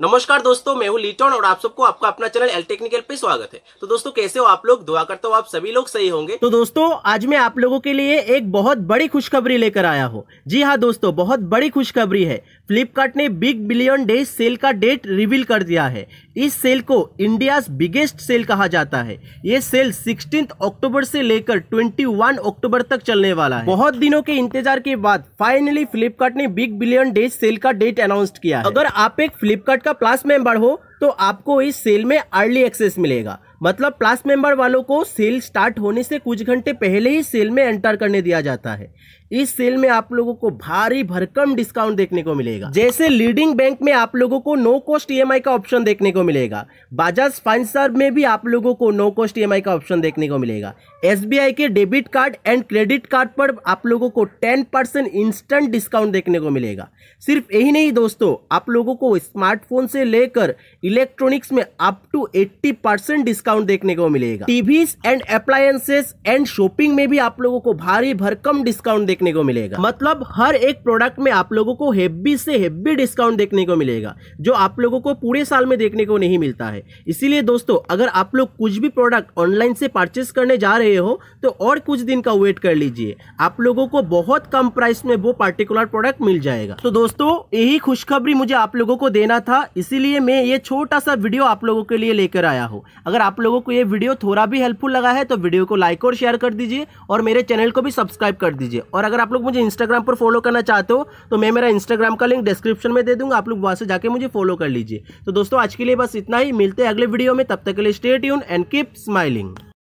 नमस्कार दोस्तों मैं हूं लीटोन और आप सबको आपका अपना चैनल एल टेक्निकल पे स्वागत है तो दोस्तों कैसे हो आप लोग दुआ करता हूँ आप सभी लोग सही होंगे तो दोस्तों आज मैं आप लोगों के लिए एक बहुत बड़ी खुशखबरी लेकर आया हूँ जी हाँ दोस्तों बहुत बड़ी खुशखबरी है फ्लिपकार्ट ने बिग बिलियन डे सेल का डेट रिवील कर दिया है इस सेल को इंडिया बिगेस्ट सेल कहा जाता है ये सेल सिक्सटीन अक्टूबर से लेकर ट्वेंटी अक्टूबर तक चलने वाला है बहुत दिनों के इंतजार के बाद फाइनली फ्लिपकार्ट ने बिग बिलियन डे सेल का डेट अनाउंस किया अगर आप एक फ्लिपकार्ट का प्लास मेंबर हो तो आपको इस सेल में अर्ली एक्सेस मिलेगा मतलब प्लास मेंबर वालों को सेल स्टार्ट होने से कुछ घंटे पहले ही सेल में एंटर करने दिया जाता है इस सेल में आप लोगों को भारी भरकम डिस्काउंट देखने को मिलेगा जैसे लीडिंग बैंक में आप लोगों को नो कॉस्ट ईएमआई e का ऑप्शन देखने को मिलेगा बजाज फाइनसर में भी आप लोगों को नो कॉस्ट ईएमआई e का ऑप्शन देखने को मिलेगा एसबीआई के debit card and credit card पर आप लोगों को टेन इंस्टेंट डिस्काउंट देखने को मिलेगा सिर्फ यही नहीं दोस्तों आप लोगों को स्मार्टफोन से लेकर इलेक्ट्रॉनिक्स में up to eighty percent discount देखने को मिलेगा TV and appliances and shopping में भी आप लोगों को भारी भरकम डिस्काउंट देखने देखने को मिलेगा मतलब हर एक प्रोडक्ट में आप लोगों को हेब्बी से हेब्बी डिस्काउंट देखने को मिलेगा जो आप लोगों को पूरे साल में देखने को नहीं मिलता है इसीलिए दोस्तों अगर आप लोग कुछ भी प्रोडक्ट ऑनलाइन से परचेस करने जा रहे हो तो और कुछ दिन का वेट कर लीजिए आप लोगों को बहुत कम प्राइस में वो पार्टिकुलर प्रोडक्ट मिल जाएगा तो दोस्तों यही खुशखबरी मुझे आप लोगों को देना था इसीलिए मैं ये छोटा सा वीडियो आप लोगों के लिए लेकर आया हूँ अगर आप लोगों को ये वीडियो थोड़ा भी हेल्पफुल लगा है तो वीडियो को लाइक और शेयर कर दीजिए और मेरे चैनल को भी सब्सक्राइब कर दीजिए और और अगर आप लोग मुझे इंस्टाग्राम पर फॉलो करना चाहते हो तो मैं मेरा इंस्टाग्राम का लिंक डिस्क्रिप्शन में दे दूंगा आप लोग वहां से जाके मुझे फॉलो कर लीजिए तो दोस्तों आज के लिए बस इतना ही मिलते हैं अगले वीडियो में तब तक के लिए स्टे यून एंड कीप स्माइलिंग